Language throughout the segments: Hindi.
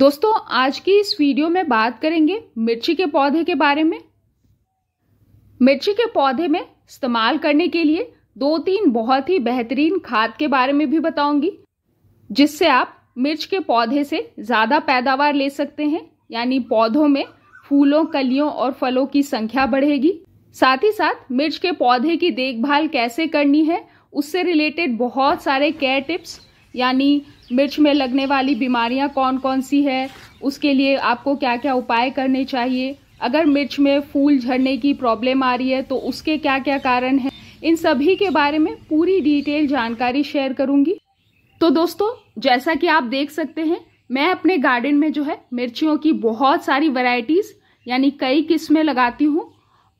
दोस्तों आज की इस वीडियो में बात करेंगे मिर्ची के पौधे के बारे में मिर्ची के पौधे में इस्तेमाल करने के लिए दो तीन बहुत ही बेहतरीन खाद के बारे में भी बताऊंगी जिससे आप मिर्च के पौधे से ज़्यादा पैदावार ले सकते हैं यानी पौधों में फूलों कलियों और फलों की संख्या बढ़ेगी साथ ही साथ मिर्च के पौधे की देखभाल कैसे करनी है उससे रिलेटेड बहुत सारे केयर टिप्स यानी मिर्च में लगने वाली बीमारियां कौन कौन सी है उसके लिए आपको क्या क्या उपाय करने चाहिए अगर मिर्च में फूल झड़ने की प्रॉब्लम आ रही है तो उसके क्या क्या कारण हैं इन सभी के बारे में पूरी डिटेल जानकारी शेयर करूंगी तो दोस्तों जैसा कि आप देख सकते हैं मैं अपने गार्डन में जो है मिर्चियों की बहुत सारी वैरायटीज़ यानी कई किस्में लगाती हूँ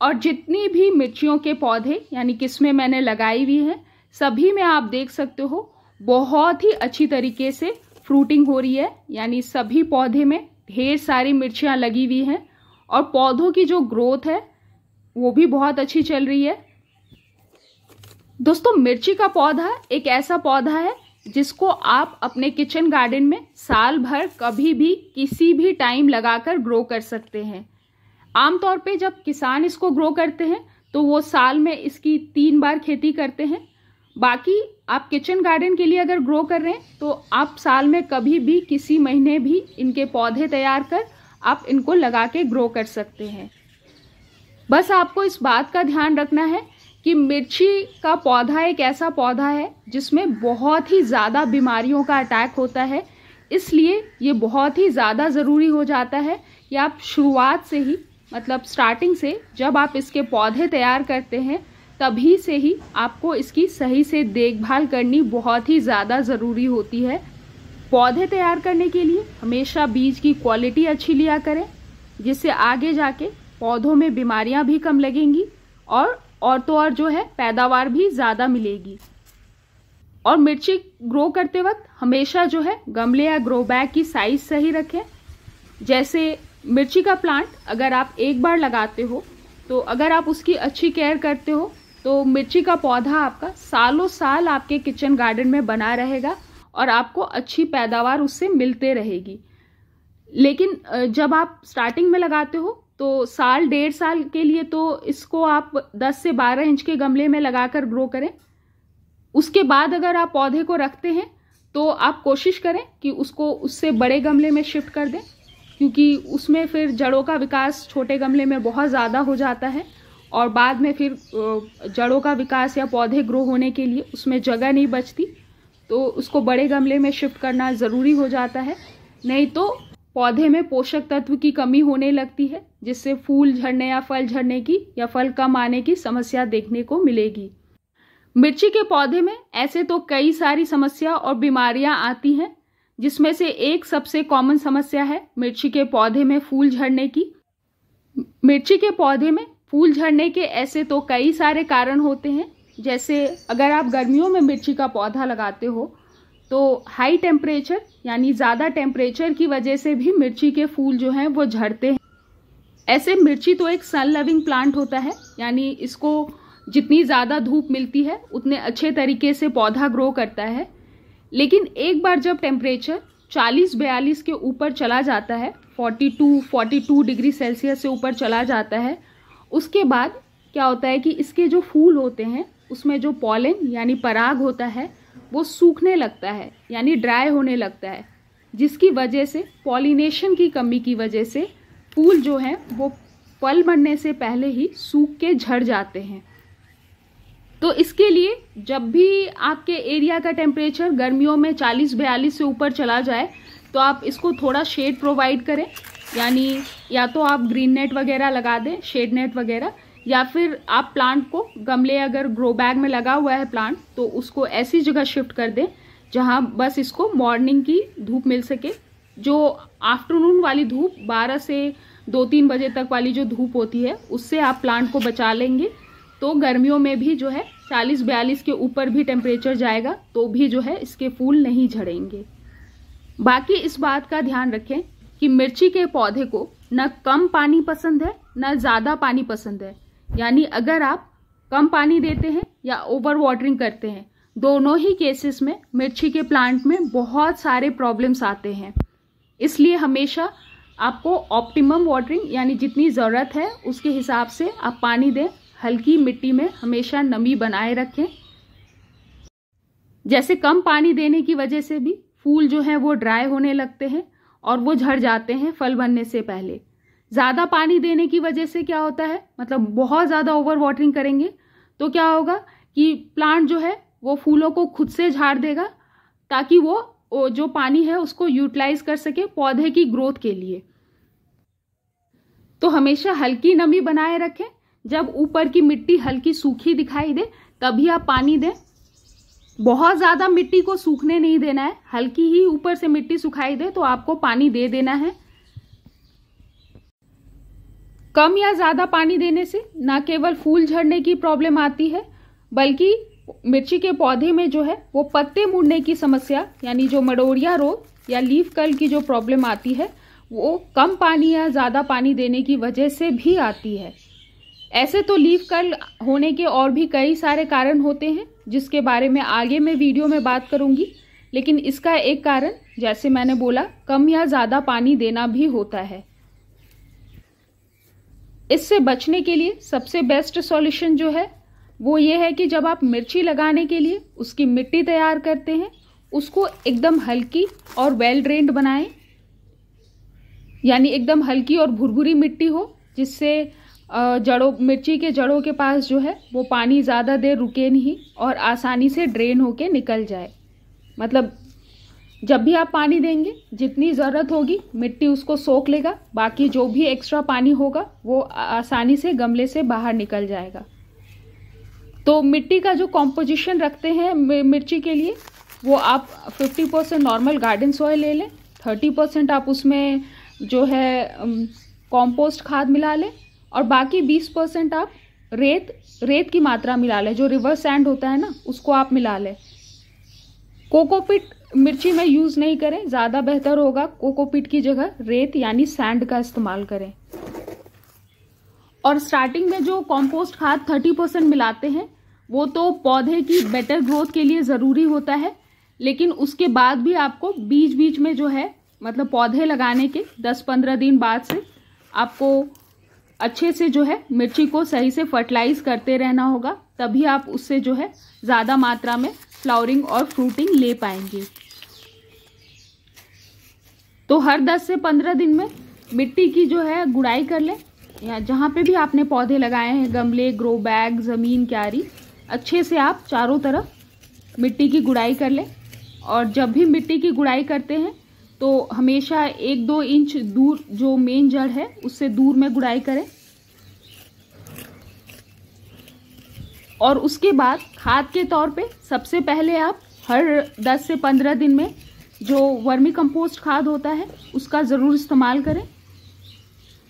और जितनी भी मिर्चियों के पौधे यानी किस्में मैंने लगाई हुई हैं सभी में आप देख सकते हो बहुत ही अच्छी तरीके से फ्रूटिंग हो रही है यानी सभी पौधे में ढेर सारी मिर्चियाँ लगी हुई हैं और पौधों की जो ग्रोथ है वो भी बहुत अच्छी चल रही है दोस्तों मिर्ची का पौधा एक ऐसा पौधा है जिसको आप अपने किचन गार्डन में साल भर कभी भी किसी भी टाइम लगाकर ग्रो कर सकते हैं आमतौर पे जब किसान इसको ग्रो करते हैं तो वो साल में इसकी तीन बार खेती करते हैं बाकी आप किचन गार्डन के लिए अगर ग्रो कर रहे हैं तो आप साल में कभी भी किसी महीने भी इनके पौधे तैयार कर आप इनको लगा के ग्रो कर सकते हैं बस आपको इस बात का ध्यान रखना है कि मिर्ची का पौधा एक ऐसा पौधा है जिसमें बहुत ही ज़्यादा बीमारियों का अटैक होता है इसलिए ये बहुत ही ज़्यादा ज़रूरी हो जाता है कि आप शुरुआत से ही मतलब स्टार्टिंग से जब आप इसके पौधे तैयार करते हैं तभी से ही आपको इसकी सही से देखभाल करनी बहुत ही ज़्यादा ज़रूरी होती है पौधे तैयार करने के लिए हमेशा बीज की क्वालिटी अच्छी लिया करें जिससे आगे जाके पौधों में बीमारियां भी कम लगेंगी और और तो और जो है पैदावार भी ज़्यादा मिलेगी और मिर्ची ग्रो करते वक्त हमेशा जो है गमले या ग्रो बैग की साइज सही रखें जैसे मिर्ची का प्लांट अगर आप एक बार लगाते हो तो अगर आप उसकी अच्छी केयर करते हो तो मिर्ची का पौधा आपका सालों साल आपके किचन गार्डन में बना रहेगा और आपको अच्छी पैदावार उससे मिलते रहेगी लेकिन जब आप स्टार्टिंग में लगाते हो तो साल डेढ़ साल के लिए तो इसको आप 10 से 12 इंच के गमले में लगाकर ग्रो करें उसके बाद अगर आप पौधे को रखते हैं तो आप कोशिश करें कि उसको उससे बड़े गमले में शिफ्ट कर दें क्योंकि उसमें फिर जड़ों का विकास छोटे गमले में बहुत ज़्यादा हो जाता है और बाद में फिर जड़ों का विकास या पौधे ग्रो होने के लिए उसमें जगह नहीं बचती तो उसको बड़े गमले में शिफ्ट करना ज़रूरी हो जाता है नहीं तो पौधे में पोषक तत्व की कमी होने लगती है जिससे फूल झड़ने या फल झड़ने की या फल कम आने की समस्या देखने को मिलेगी मिर्ची के पौधे में ऐसे तो कई सारी समस्या और बीमारियां आती हैं जिसमें से एक सबसे कॉमन समस्या है मिर्ची के पौधे में फूल झड़ने की मिर्ची के पौधे में फूल झड़ने के ऐसे तो कई सारे कारण होते हैं जैसे अगर आप गर्मियों में मिर्ची का पौधा लगाते हो तो हाई टेम्परेचर यानी ज़्यादा टेम्परेचर की वजह से भी मिर्ची के फूल जो हैं वो झड़ते हैं ऐसे मिर्ची तो एक सन लविंग प्लांट होता है यानी इसको जितनी ज़्यादा धूप मिलती है उतने अच्छे तरीके से पौधा ग्रो करता है लेकिन एक बार जब टेम्परेचर 40-42 के ऊपर चला जाता है 42-42 डिग्री सेल्सियस से ऊपर चला जाता है उसके बाद क्या होता है कि इसके जो फूल होते हैं उसमें जो पॉलिन यानी पराग होता है वो सूखने लगता है यानी ड्राई होने लगता है जिसकी वजह से पॉलिनेशन की कमी की वजह से फूल जो हैं वो फल बनने से पहले ही सूख के झड़ जाते हैं तो इसके लिए जब भी आपके एरिया का टेम्परेचर गर्मियों में 40-42 से ऊपर चला जाए तो आप इसको थोड़ा शेड प्रोवाइड करें यानी या तो आप ग्रीन नेट वगैरह लगा दें शेड नेट वगैरह या फिर आप प्लांट को गमले अगर ग्रो बैग में लगा हुआ है प्लांट तो उसको ऐसी जगह शिफ्ट कर दें जहाँ बस इसको मॉर्निंग की धूप मिल सके जो आफ्टरनून वाली धूप 12 से दो तीन बजे तक वाली जो धूप होती है उससे आप प्लांट को बचा लेंगे तो गर्मियों में भी जो है 40-42 के ऊपर भी टेम्परेचर जाएगा तो भी जो है इसके फूल नहीं झड़ेंगे बाकी इस बात का ध्यान रखें कि मिर्ची के पौधे को न कम पानी पसंद है न ज़्यादा पानी पसंद है यानी अगर आप कम पानी देते हैं या ओवर वाटरिंग करते हैं दोनों ही केसेस में मिर्ची के प्लांट में बहुत सारे प्रॉब्लम्स आते हैं इसलिए हमेशा आपको ऑप्टिमम वाटरिंग यानी जितनी ज़रूरत है उसके हिसाब से आप पानी दें हल्की मिट्टी में हमेशा नमी बनाए रखें जैसे कम पानी देने की वजह से भी फूल जो हैं वो ड्राई होने लगते हैं और वो झड़ जाते हैं फल बनने से पहले ज़्यादा पानी देने की वजह से क्या होता है मतलब बहुत ज़्यादा ओवर वाटरिंग करेंगे तो क्या होगा कि प्लांट जो है वो फूलों को खुद से झाड़ देगा ताकि वो जो पानी है उसको यूटिलाइज कर सके पौधे की ग्रोथ के लिए तो हमेशा हल्की नमी बनाए रखें जब ऊपर की मिट्टी हल्की सूखी दिखाई दे तभी आप पानी दें बहुत ज़्यादा मिट्टी को सूखने नहीं देना है हल्की ही ऊपर से मिट्टी सुखाई दे तो आपको पानी दे देना है कम या ज़्यादा पानी देने से ना केवल फूल झड़ने की प्रॉब्लम आती है बल्कि मिर्ची के पौधे में जो है वो पत्ते मुड़ने की समस्या यानी जो मडोरिया रोग या लीफ कल की जो प्रॉब्लम आती है वो कम पानी या ज़्यादा पानी देने की वजह से भी आती है ऐसे तो लीफ कल होने के और भी कई सारे कारण होते हैं जिसके बारे में आगे मैं वीडियो में बात करूंगी लेकिन इसका एक कारण जैसे मैंने बोला कम या ज़्यादा पानी देना भी होता है इससे बचने के लिए सबसे बेस्ट सॉल्यूशन जो है वो ये है कि जब आप मिर्ची लगाने के लिए उसकी मिट्टी तैयार करते हैं उसको एकदम हल्की और वेल ड्रेन्ड बनाएं यानी एकदम हल्की और भुरभुरी मिट्टी हो जिससे जड़ों मिर्ची के जड़ों के पास जो है वो पानी ज़्यादा देर रुके नहीं और आसानी से ड्रेन होके निकल जाए मतलब जब भी आप पानी देंगे जितनी ज़रूरत होगी मिट्टी उसको सोख लेगा बाकी जो भी एक्स्ट्रा पानी होगा वो आसानी से गमले से बाहर निकल जाएगा तो मिट्टी का जो कॉम्पोजिशन रखते हैं मिर्ची के लिए वो आप 50 परसेंट नॉर्मल गार्डन सॉयल ले लें 30 परसेंट आप उसमें जो है कॉम्पोस्ट खाद मिला लें और बाकी बीस परसेंट आप रेत रेत की मात्रा मिला लें जो रिवर्स सैंड होता है ना उसको आप मिला लें कोकोपिट मिर्ची में यूज़ नहीं करें ज़्यादा बेहतर होगा कोकोपिट की जगह रेत यानी सैंड का इस्तेमाल करें और स्टार्टिंग में जो कॉम्पोस्ट खाद थर्टी परसेंट मिलाते हैं वो तो पौधे की बेटर ग्रोथ के लिए ज़रूरी होता है लेकिन उसके बाद भी आपको बीच बीच में जो है मतलब पौधे लगाने के दस पंद्रह दिन बाद से आपको अच्छे से जो है मिर्ची को सही से फर्टिलाइज करते रहना होगा तभी आप उससे जो है ज़्यादा मात्रा में फ्लावरिंग और फ्रूटिंग ले पाएंगे तो हर 10 से 15 दिन में मिट्टी की जो है गुड़ाई कर लें या जहाँ पे भी आपने पौधे लगाए हैं गमले ग्रो बैग ज़मीन क्यारी अच्छे से आप चारों तरफ मिट्टी की गुड़ाई कर लें और जब भी मिट्टी की गुड़ाई करते हैं तो हमेशा एक दो इंच दूर जो मेन जड़ है उससे दूर में गुड़ाई करें और उसके बाद खाद के तौर पे सबसे पहले आप हर 10 से 15 दिन में जो वर्मी कंपोस्ट खाद होता है उसका ज़रूर इस्तेमाल करें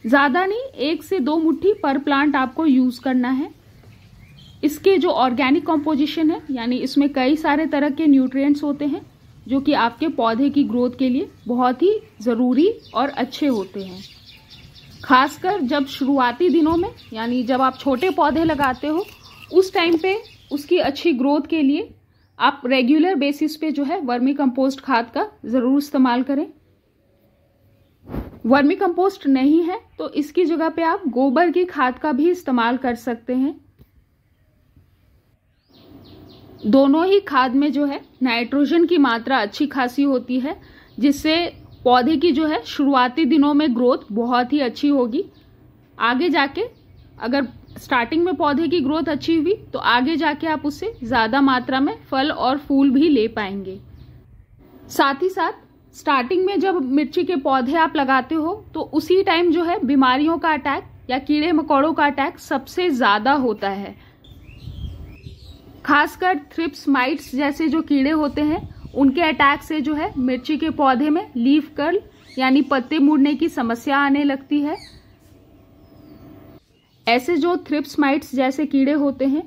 ज़्यादा नहीं एक से दो मुट्ठी पर प्लांट आपको यूज़ करना है इसके जो ऑर्गेनिक कंपोजिशन है यानी इसमें कई सारे तरह के न्यूट्रिएंट्स होते हैं जो कि आपके पौधे की ग्रोथ के लिए बहुत ही ज़रूरी और अच्छे होते हैं खासकर जब शुरुआती दिनों में यानी जब आप छोटे पौधे लगाते हो उस टाइम पे उसकी अच्छी ग्रोथ के लिए आप रेगुलर बेसिस पे जो है वर्मी कंपोस्ट खाद का ज़रूर इस्तेमाल करें वर्मी कंपोस्ट नहीं है तो इसकी जगह पे आप गोबर की खाद का भी इस्तेमाल कर सकते हैं दोनों ही खाद में जो है नाइट्रोजन की मात्रा अच्छी खासी होती है जिससे पौधे की जो है शुरुआती दिनों में ग्रोथ बहुत ही अच्छी होगी आगे जाके अगर स्टार्टिंग में पौधे की ग्रोथ अच्छी हुई तो आगे जाके आप उससे ज़्यादा मात्रा में फल और फूल भी ले पाएंगे साथ ही साथ स्टार्टिंग में जब मिर्ची के पौधे आप लगाते हो तो उसी टाइम जो है बीमारियों का अटैक या कीड़े मकोड़ों का अटैक सबसे ज़्यादा होता है खासकर थ्रिप्स माइट्स जैसे जो कीड़े होते हैं उनके अटैक से जो है मिर्ची के पौधे में लीफ कर्ल यानी पत्ते मुड़ने की समस्या आने लगती है ऐसे जो थ्रिप्स माइट्स जैसे कीड़े होते हैं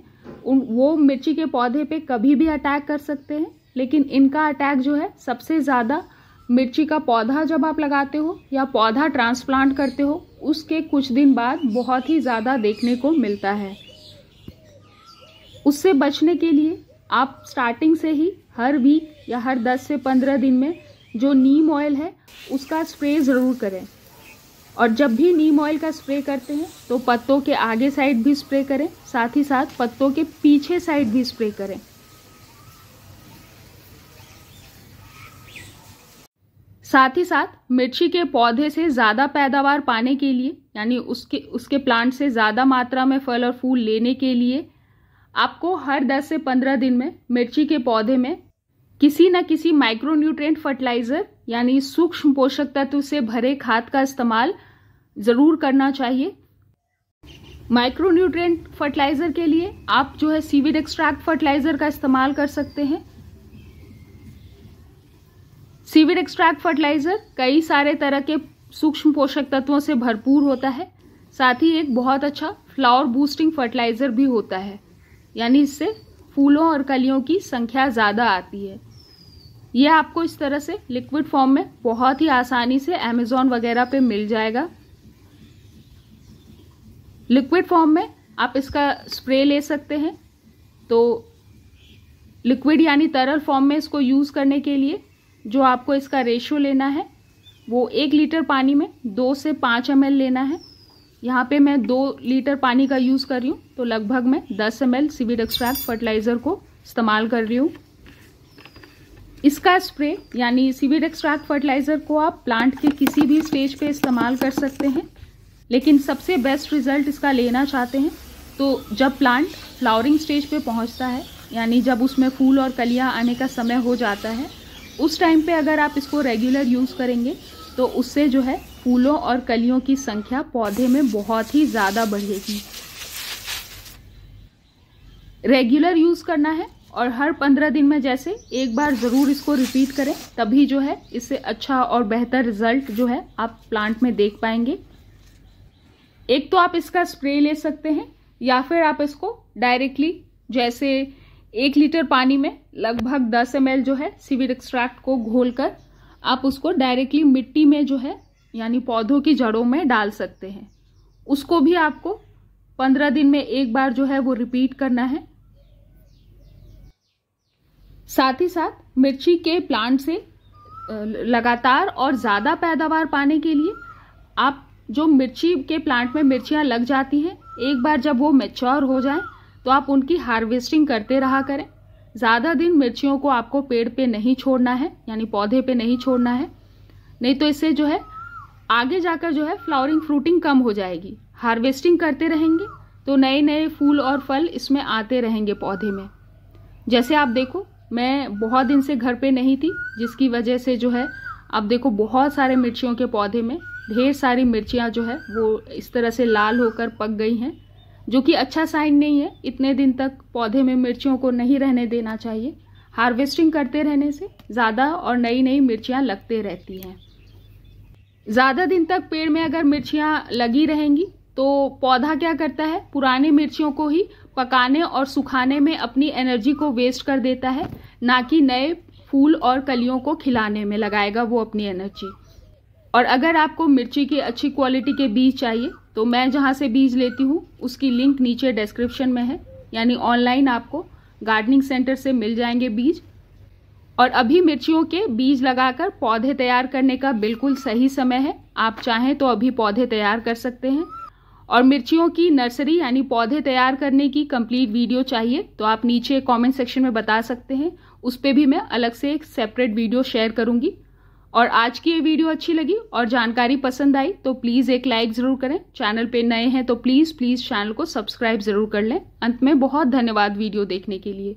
उन वो मिर्ची के पौधे पे कभी भी अटैक कर सकते हैं लेकिन इनका अटैक जो है सबसे ज़्यादा मिर्ची का पौधा जब आप लगाते हो या पौधा ट्रांसप्लांट करते हो उसके कुछ दिन बाद बहुत ही ज़्यादा देखने को मिलता है उससे बचने के लिए आप स्टार्टिंग से ही हर वीक या हर 10 से 15 दिन में जो नीम ऑयल है उसका स्प्रे ज़रूर करें और जब भी नीम ऑयल का स्प्रे करते हैं तो पत्तों के आगे साइड भी स्प्रे करें साथ ही साथ पत्तों के पीछे साइड भी स्प्रे करें साथ ही साथ मिर्ची के पौधे से ज़्यादा पैदावार पाने के लिए यानी उसके उसके प्लांट से ज़्यादा मात्रा में फल और फूल लेने के लिए आपको हर 10 से 15 दिन में मिर्ची के पौधे में किसी न किसी माइक्रोन्यूट्रेंट फर्टिलाइजर यानी सूक्ष्म पोषक तत्व से भरे खाद का इस्तेमाल ज़रूर करना चाहिए माइक्रोन्यूट्रेंट फर्टिलाइज़र के लिए आप जो है सीविड एक्सट्रैक्ट फर्टिलाइज़र का इस्तेमाल कर सकते हैं सीविड एक्सट्रैक्ट फर्टिलाइज़र कई सारे तरह के सूक्ष्म पोषक तत्वों से भरपूर होता है साथ ही एक बहुत अच्छा फ्लावर बूस्टिंग फर्टिलाइज़र भी होता है यानी इससे फूलों और कलियों की संख्या ज़्यादा आती है यह आपको इस तरह से लिक्विड फॉर्म में बहुत ही आसानी से अमेजोन वगैरह पे मिल जाएगा लिक्विड फॉर्म में आप इसका स्प्रे ले सकते हैं तो लिक्विड यानी तरल फॉर्म में इसको यूज़ करने के लिए जो आपको इसका रेशियो लेना है वो एक लीटर पानी में दो से पाँच एम लेना है यहाँ पे मैं दो लीटर पानी का यूज़ कर रही हूँ तो लगभग मैं दस M L seaweed extract fertiliser को इस्तेमाल कर रही हूँ इसका स्प्रे यानी सीविड एक्सट्रैक्ट फर्टिलाइज़र को आप प्लांट के किसी भी स्टेज पे इस्तेमाल कर सकते हैं लेकिन सबसे बेस्ट रिजल्ट इसका लेना चाहते हैं तो जब प्लांट फ्लावरिंग स्टेज पर पहुँचता है यानी जब उसमें फूल और कलिया आने का समय हो जाता है उस टाइम पर अगर आप इसको रेगुलर यूज़ करेंगे तो उससे जो है फूलों और कलियों की संख्या पौधे में बहुत ही ज़्यादा बढ़ेगी रेगुलर यूज़ करना है और हर पंद्रह दिन में जैसे एक बार ज़रूर इसको रिपीट करें तभी जो है इससे अच्छा और बेहतर रिजल्ट जो है आप प्लांट में देख पाएंगे एक तो आप इसका स्प्रे ले सकते हैं या फिर आप इसको डायरेक्टली जैसे एक लीटर पानी में लगभग 10 एम जो है सीविड एक्सट्रैक्ट को घोल कर आप उसको डायरेक्टली मिट्टी में जो है यानी पौधों की जड़ों में डाल सकते हैं उसको भी आपको पंद्रह दिन में एक बार जो है वो रिपीट करना है साथ ही साथ मिर्ची के प्लांट से लगातार और ज़्यादा पैदावार पाने के लिए आप जो मिर्ची के प्लांट में मिर्चियाँ लग जाती हैं एक बार जब वो मेच्योर हो जाए तो आप उनकी हार्वेस्टिंग करते रहा करें ज़्यादा दिन मिर्चियों को आपको पेड़ पे नहीं छोड़ना है यानी पौधे पे नहीं छोड़ना है नहीं तो इससे जो है आगे जाकर जो है फ्लावरिंग फ्रूटिंग कम हो जाएगी हार्वेस्टिंग करते रहेंगे तो नए नए फूल और फल इसमें आते रहेंगे पौधे में जैसे आप देखो मैं बहुत दिन से घर पे नहीं थी जिसकी वजह से जो है आप देखो बहुत सारे मिर्चियों के पौधे में ढेर सारी मिर्चियाँ जो है वो इस तरह से लाल होकर पक गई हैं जो कि अच्छा साइन नहीं है इतने दिन तक पौधे में मिर्चियों को नहीं रहने देना चाहिए हार्वेस्टिंग करते रहने से ज़्यादा और नई नई मिर्चियाँ लगते रहती हैं ज़्यादा दिन तक पेड़ में अगर मिर्चियाँ लगी रहेंगी तो पौधा क्या करता है पुराने मिर्चियों को ही पकाने और सुखाने में अपनी एनर्जी को वेस्ट कर देता है ना कि नए फूल और कलियों को खिलाने में लगाएगा वो अपनी एनर्जी और अगर आपको मिर्ची की अच्छी क्वालिटी के बीज चाहिए तो मैं जहाँ से बीज लेती हूँ उसकी लिंक नीचे डिस्क्रिप्शन में है यानी ऑनलाइन आपको गार्डनिंग सेंटर से मिल जाएंगे बीज और अभी मिर्चियों के बीज लगाकर पौधे तैयार करने का बिल्कुल सही समय है आप चाहें तो अभी पौधे तैयार कर सकते हैं और मिर्चियों की नर्सरी यानी पौधे तैयार करने की कंप्लीट वीडियो चाहिए तो आप नीचे कमेंट सेक्शन में बता सकते हैं उस पर भी मैं अलग से एक सेपरेट वीडियो शेयर करूंगी और आज की ये वीडियो अच्छी लगी और जानकारी पसंद आई तो प्लीज़ एक लाइक ज़रूर करें चैनल पे नए हैं तो प्लीज़ प्लीज़ चैनल को सब्सक्राइब ज़रूर कर लें अंत में बहुत धन्यवाद वीडियो देखने के लिए